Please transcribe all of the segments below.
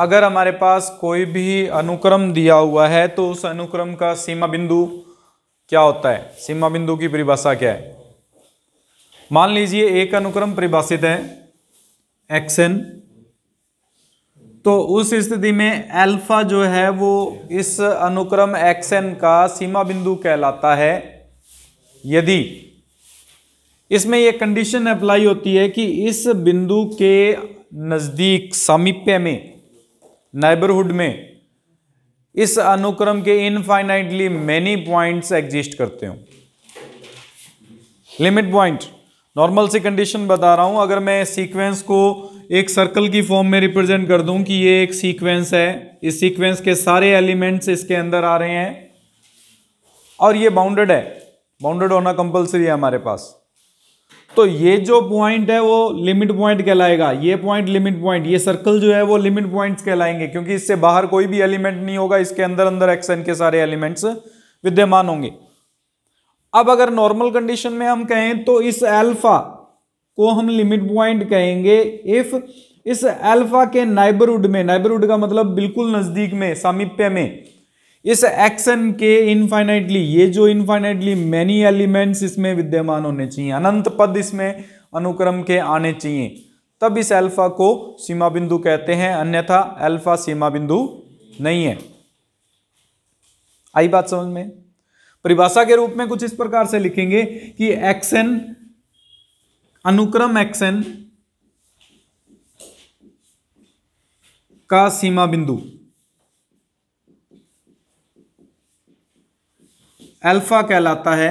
अगर हमारे पास कोई भी अनुक्रम दिया हुआ है तो उस अनुक्रम का सीमा बिंदु क्या होता है सीमा बिंदु की परिभाषा क्या है मान लीजिए एक अनुक्रम परिभाषित है एक्स एन तो उस स्थिति में अल्फा जो है वो इस अनुक्रम एक्स एन का सीमा बिंदु कहलाता है यदि इसमें यह कंडीशन अप्लाई होती है कि इस बिंदु के नज़दीक सामीप्य में नाइबरहुड में इस अनुक्रम के इनफाइनाइटली मेनी पॉइंट्स एग्जिस्ट करते हो लिमिट पॉइंट नॉर्मल सी कंडीशन बता रहा हूं अगर मैं सीक्वेंस को एक सर्कल की फॉर्म में रिप्रेजेंट कर दूं कि ये एक सीक्वेंस है इस सीक्वेंस के सारे एलिमेंट्स इसके अंदर आ रहे हैं और ये बाउंडेड है बाउंडेड होना कंपलसरी है हमारे पास तो ये जो पॉइंट है वो लिमिट पॉइंट कहलाएगा ये पॉइंट लिमिट पॉइंट ये सर्कल जो है वो लिमिट पॉइंट्स कहलाएंगे क्योंकि इससे बाहर कोई भी एलिमेंट नहीं होगा इसके अंदर अंदर एक्सएन के सारे एलिमेंट्स विद्यमान होंगे अब अगर नॉर्मल कंडीशन में हम कहें तो इस एल्फा को हम लिमिट पॉइंट कहेंगे इफ इस एल्फा के नाइबरवुड में नाइबरवुड का मतलब बिल्कुल नजदीक में सामिप्य में इस एक्शन के इनफाइनाइटली ये जो इनफाइनाइटली मैनी एलिमेंट्स इसमें विद्यमान होने चाहिए अनंत पद इसमें अनुक्रम के आने चाहिए तब इस अल्फा को सीमा बिंदु कहते हैं अन्यथा अल्फा सीमा बिंदु नहीं है आई बात समझ में परिभाषा के रूप में कुछ इस प्रकार से लिखेंगे कि एक्शन अनुक्रम एक्शन का सीमा बिंदु अल्फा कहलाता है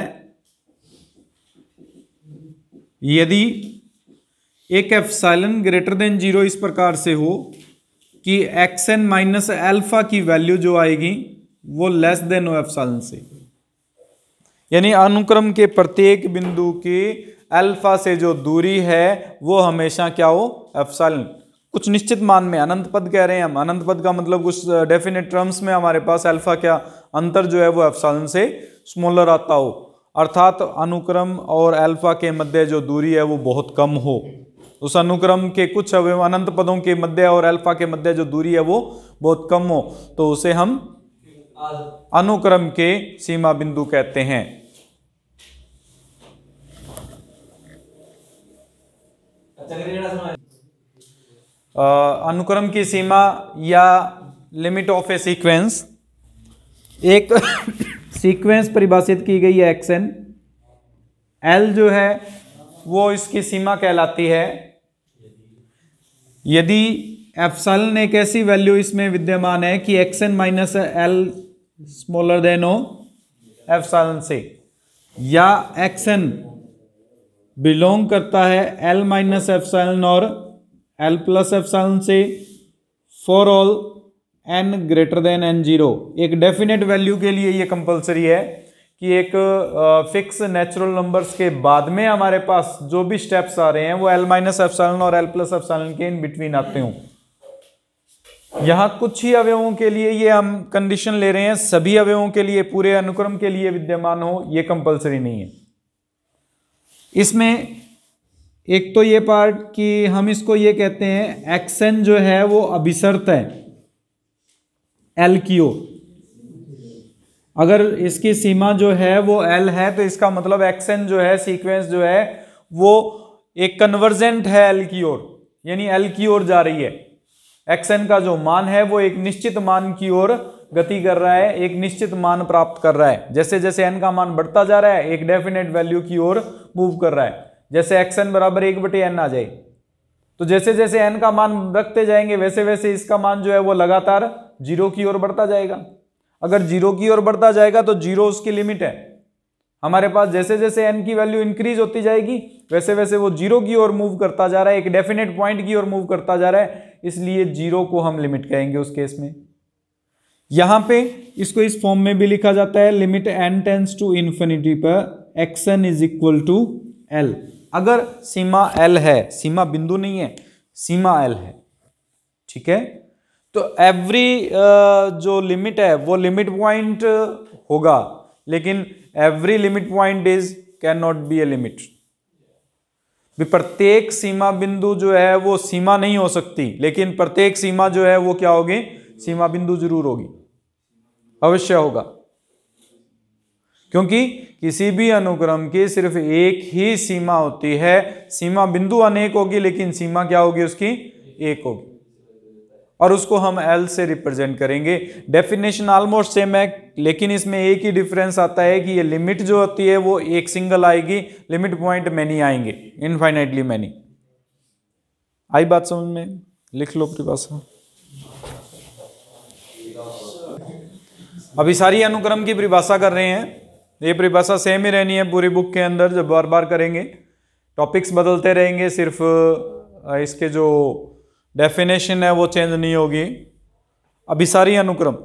यदि एक एफसाइलन ग्रेटर देन जीरो इस प्रकार से हो कि एक्स एन माइनस एल्फा की वैल्यू जो आएगी वो लेस देन हो एफसाइलन से यानी अनुक्रम के प्रत्येक बिंदु की अल्फा से जो दूरी है वो हमेशा क्या हो एफसाइलन कुछ निश्चित मान में अनंत पद कह रहे हैं हम अनंत पद का मतलब कुछ डेफिनेट टर्म्स में हमारे पास अल्फा क्या अंतर जो है वो एफसालन से स्मॉलर आता हो अर्थात अनुक्रम और अल्फा के मध्य जो दूरी है वो बहुत कम हो उस अनुक्रम के कुछ अनंत पदों के मध्य और अल्फा के मध्य जो दूरी है वो बहुत कम हो तो उसे हम अनुक्रम के सीमा बिंदु कहते हैं अच्छा अनुक्रम की सीमा या लिमिट ऑफ ए सीक्वेंस एक सीक्वेंस परिभाषित की गई है एक्सएन एल जो है वो इसकी सीमा कहलाती है यदि एफसल एक ऐसी वैल्यू इसमें विद्यमान है कि x n minus l smaller than epsilon से या एन बिलोंग करता है एल माइनस एफसल और एल प्लस एप्सलॉन से for all n greater than n zero एक डेफिनेट वैल्यू के लिए ये कंपलसरी है कि एक फिक्स नेचुरल नंबर्स के बाद में हमारे पास जो भी स्टेप्स आ रहे हैं वो एल माइनस एफसालन और एल प्लस एफसालन के इन बिटवीन आते हों यहाँ कुछ ही अवयवों के लिए ये हम कंडीशन ले रहे हैं सभी अवयवों के लिए पूरे अनुक्रम के लिए विद्यमान हो ये कंपलसरी नहीं है इसमें एक तो ये पार्ट कि हम इसको ये कहते हैं एक्शन जो है वो अभिसर्त है एल की ओ अगर इसकी सीमा जो है वो एल है तो इसका मतलब एक्शन जो है सीक्वेंस जो है वो एक कन्वर्जेंट है एल की ओर यानी एल की ओर जा रही है एक्शन का जो मान है वो एक निश्चित मान की ओर गति कर रहा है एक निश्चित मान प्राप्त कर रहा है जैसे जैसे एन का मान बढ़ता जा रहा है एक डेफिनेट वैल्यू की ओर मूव कर रहा है जैसे एक्स एन बराबर एक बटे एन आ जाए तो जैसे जैसे एन का मान रखते जाएंगे वैसे वैसे इसका मान जो है वो लगातार जीरो की ओर बढ़ता जाएगा अगर जीरो की ओर बढ़ता जाएगा तो जीरो उसकी लिमिट है हमारे पास जैसे जैसे एन की वैल्यू इंक्रीज होती जाएगी वैसे वैसे वो जीरो की ओर मूव करता जा रहा है एक डेफिनेट पॉइंट की ओर मूव करता जा रहा है इसलिए जीरो को हम लिमिट कहेंगे उस केस में यहां पे इसको इस फॉर्म में भी लिखा जाता है limit n tends to infinity पर x n is equal to l अगर सीमा एल है सीमा बिंदु नहीं है सीमा एल है ठीक है तो एवरी जो लिमिट है वो लिमिट पॉइंट होगा लेकिन every limit point is can not be a limit प्रत्येक सीमा बिंदु जो है वो सीमा नहीं हो सकती लेकिन प्रत्येक सीमा जो है वो क्या होगी सीमा बिंदु जरूर होगी अवश्य होगा क्योंकि किसी भी अनुक्रम की सिर्फ एक ही सीमा होती है सीमा बिंदु अनेक होगी लेकिन सीमा क्या होगी उसकी एक होगी और उसको हम L से रिप्रेजेंट करेंगे डेफिनेशन ऑलमोस्ट सेम है लेकिन इसमें एक ही डिफरेंस आता है कि ये लिमिट जो होती है वो एक सिंगल आएगी लिमिट पॉइंट मैनी आएंगे इनफाइनाइटली मैनी आई बात समझ में लिख लो परिभाषा पास अभी सारी अनुक्रम की परिभाषा कर रहे हैं ये परिभाषा सेम ही रहनी है पूरी बुक के अंदर जब बार बार करेंगे टॉपिक्स बदलते रहेंगे सिर्फ इसके जो डेफिनेशन है वो चेंज नहीं होगी अभिसारी अनुक्रम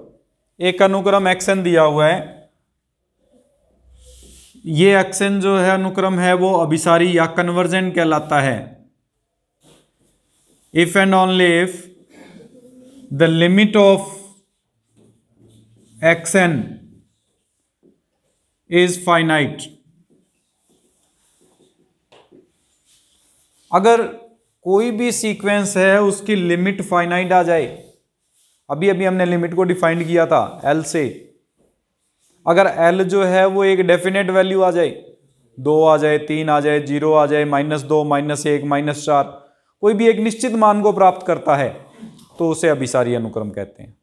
एक अनुक्रम एक्शन दिया हुआ है ये एक्शन जो है अनुक्रम है वो अभिसारी या कन्वर्जेंट कहलाता है if and only if the limit of action is finite अगर कोई भी सीक्वेंस है उसकी लिमिट फाइनाइट आ जाए अभी अभी हमने लिमिट को डिफाइंड किया था एल से अगर एल जो है वो एक डेफिनेट वैल्यू आ जाए दो आ जाए तीन आ जाए जीरो आ जाए माइनस दो माइनस एक माइनस चार कोई भी एक निश्चित मान को प्राप्त करता है तो उसे अभिसारी अनुक्रम कहते हैं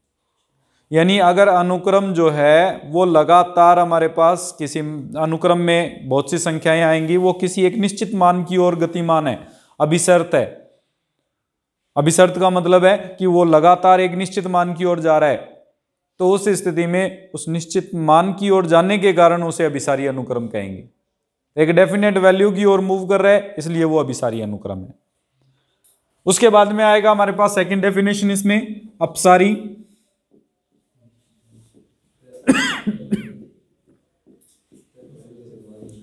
यानी अगर अनुक्रम जो है वो लगातार हमारे पास किसी अनुक्रम में बहुत सी संख्याएं आएंगी वो किसी एक निश्चित मान की ओर गतिमान है अभिशर्त है अभिशर्त का मतलब है कि वो लगातार एक निश्चित मान की ओर जा रहा है तो उस स्थिति में उस निश्चित मान की ओर जाने के कारण उसे अभिसारी अनुक्रम कहेंगे एक डेफिनेट वैल्यू की ओर मूव कर रहा है इसलिए वो अभिसारी अनुक्रम है उसके बाद में आएगा हमारे पास सेकंड डेफिनेशन इसमें अपसारी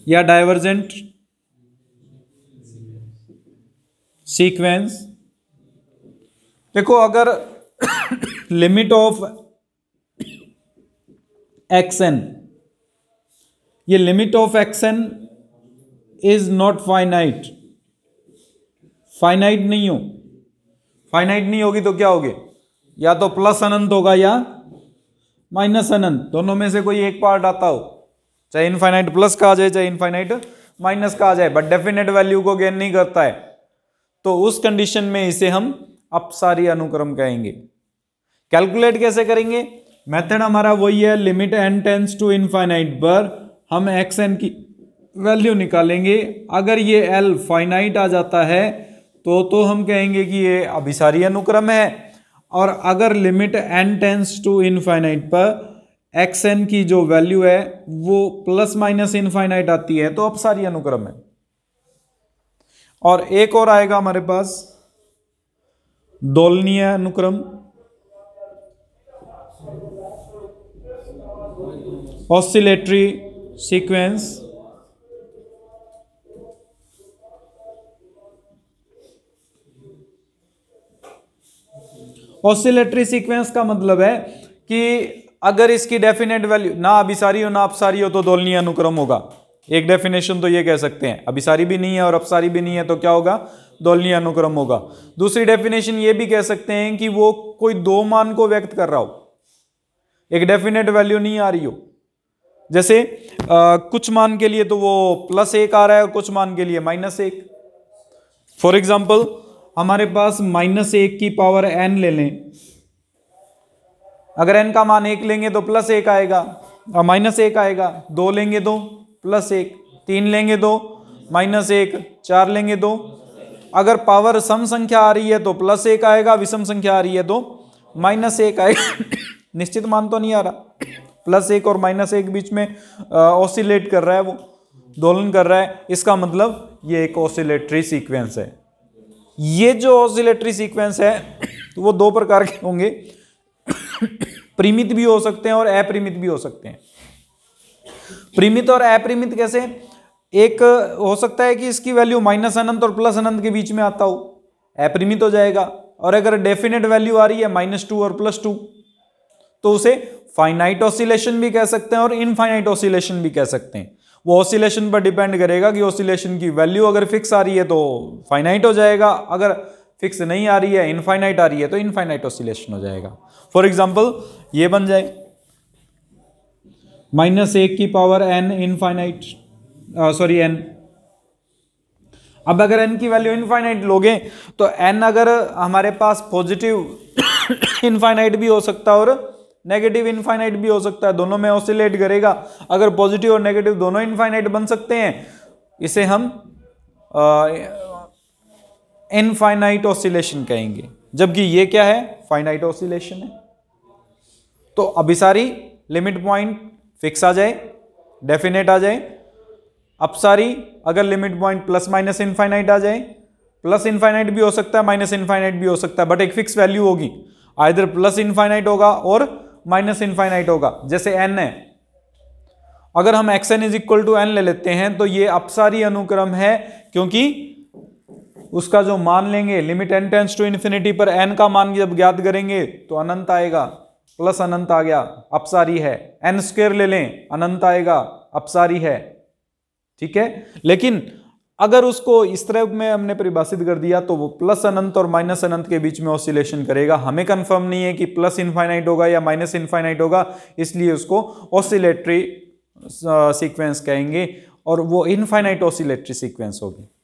या डाइवर्जेंट सीक्वेंस देखो अगर लिमिट ऑफ एक्शन ये limit of action is not finite finite नहीं हो फाइनाइट नहीं होगी तो क्या होगी या तो प्लस अनंत होगा या माइनस अनंत दोनों में से कोई एक पार्ट आता हो चाहे इनफाइनाइट प्लस का आ जाए चाहे इनफाइनाइट माइनस का आ जाए बट डेफिनेट वैल्यू को गेन नहीं करता है तो उस कंडीशन में इसे हम अपसारी अनुक्रम कहेंगे कैलकुलेट कैसे करेंगे मेथड हमारा वही है limit n tends to infinite पर हम एक्स एन की वैल्यू निकालेंगे अगर ये एल फाइनाइट आ जाता है तो तो हम कहेंगे कि ये अभिसारी अनुक्रम है और अगर limit n tends to infinite पर एक्स एन की जो वैल्यू है वो प्लस माइनस इनफाइनाइट आती है तो अपसारी अनुक्रम है और एक और आएगा हमारे पास दोलनीय अनुक्रम ऑसिलेटरी सीक्वेंस ऑसिलेटरी सीक्वेंस का मतलब है कि अगर इसकी डेफिनेट वैल्यू ना अभिसारी हो ना अपसारी हो तो दोलनीय अनुक्रम होगा एक डेफिनेशन तो ये कह सकते हैं अभिसारी भी नहीं है और अपसारी भी नहीं है तो क्या होगा दोलनीय अनुक्रम होगा दूसरी डेफिनेशन ये भी कह सकते हैं कि वो कोई दो मान को व्यक्त कर रहा हो एक डेफिनेट वैल्यू नहीं आ रही हो जैसे आ, कुछ मान के लिए तो वो प्लस एक आ रहा है और कुछ मान के लिए माइनस एक फॉर एग्जाम्पल हमारे पास माइनस एक की पावर एन ले लें अगर एन का मान एक लेंगे तो प्लस एक आएगा माइनस एक आएगा दो लेंगे दो तो प्लस एक तीन लेंगे दो तो माइनस एक चार लेंगे दो तो अगर पावर सम संख्या आ रही है तो प्लस एक आएगा विषम संख्या आ रही है तो माइनस एक आएगा निश्चित मान तो नहीं आ रहा प्लस एक और माइनस एक बीच में ऑसिलेट कर रहा है वो दोलन कर रहा है इसका मतलब ये एक ऑसिलेटरी सीक्वेंस है ये जो ऑसिलेटरी सीक्वेंस है तो वो दो प्रकार के होंगे प्रीमित भी हो सकते हैं और अपरिमित भी हो सकते हैं प्रीमित और अपरिमित कैसे एक हो सकता है कि इसकी वैल्यू माइनस अनंत और प्लस अनंत के बीच में आता हो अपरिमित हो जाएगा और अगर डेफिनेट वैल्यू आ रही है माइनस टू और प्लस टू तो उसे फाइनाइट ऑसिलेशन भी कह सकते हैं और इनफाइनाइट ऑसिलेशन भी कह सकते हैं वो ऑसिलेशन पर डिपेंड करेगा कि ऑसिलेशन की वैल्यू अगर फिक्स आ रही है तो फाइनाइट हो जाएगा अगर फिक्स नहीं आ रही है इनफाइनाइट आ रही है तो इनफाइनाइट ऑसिलेशन हो जाएगा फॉर एग्जाम्पल ये बन जाए माइनस एक की power n infinite sorry n अब अगर एन की वैल्यू इनफाइनाइट लोगे तो एन अगर हमारे पास पॉजिटिव इनफाइनाइट भी हो सकता है और नेगेटिव इनफाइनाइट भी हो सकता है दोनों में ऑसिलेट करेगा अगर पॉजिटिव और नेगेटिव दोनों इनफाइनाइट बन सकते हैं इसे हम इनफाइनाइट uh, ऑसिलेशन कहेंगे जबकि ये क्या है फाइनाइट ऑसिलेशन है तो अभी सारी लिमिट पॉइंट फिक्स आ जाए डेफिनेट आ जाए अब सारी अगर limit point plus minus infinite आ जाए प्लस इनफाइनाइट भी हो सकता है माइनस इनफाइनाइट भी हो सकता है बट एक फिक्स वैल्यू होगी आइधर प्लस इनफाइनाइट होगा और माइनस इनफाइनाइट होगा जैसे एन है अगर हम x n is equal to n ले लेते हैं तो ये अपसारी अनुक्रम है क्योंकि उसका जो मान लेंगे limit n tends to infinity पर एन का मान जब ज्ञात करेंगे तो अनंत आएगा प्लस अनंत आ गया अपसारी है एन स्क्वेयर ले लें अनंत आएगा अपसारी है ठीक है लेकिन अगर उसको इस तरह में हमने परिभाषित कर दिया तो वो प्लस अनंत और माइनस अनंत के बीच में ऑसिलेशन करेगा हमें कंफर्म नहीं है कि प्लस इन्फाइनाइट होगा या माइनस इनफाइनाइट होगा इसलिए उसको ऑसिलेटरी सीक्वेंस uh, कहेंगे और वो इनफाइनाइट ऑसिलेटरी सीक्वेंस होगी